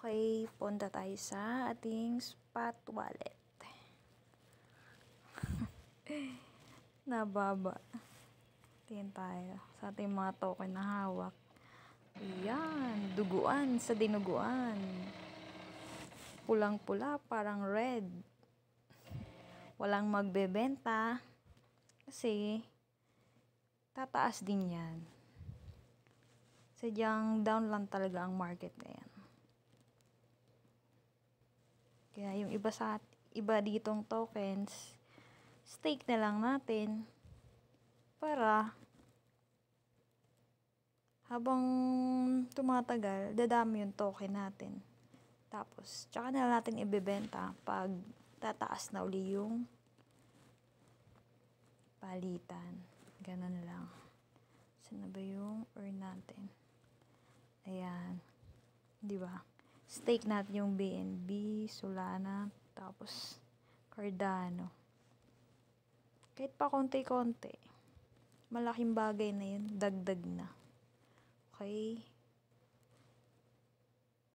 Okay, punta tayo sa ating spot wallet. Nababa. Tingin tayo sa ating mga token na hawak. Ayan, duguan sa dinuguan. Pulang-pula, parang red. Walang magbebenta kasi tataas din yan. Sadyang down lang talaga ang market ngayon. Kaya yung iba sa iba ditong tokens, stake na lang natin para habang tumatagal, dadami yung token natin. Tapos, tsaka na natin ibebenta pag tataas na uli yung palitan. Ganun lang. Saan na ba yung earn natin? Ayan. Di ba? stake natin yung BNB, Solana, tapos Cardano. Kahit pa konti-konti, malaking bagay na yun, dagdag na. Okay?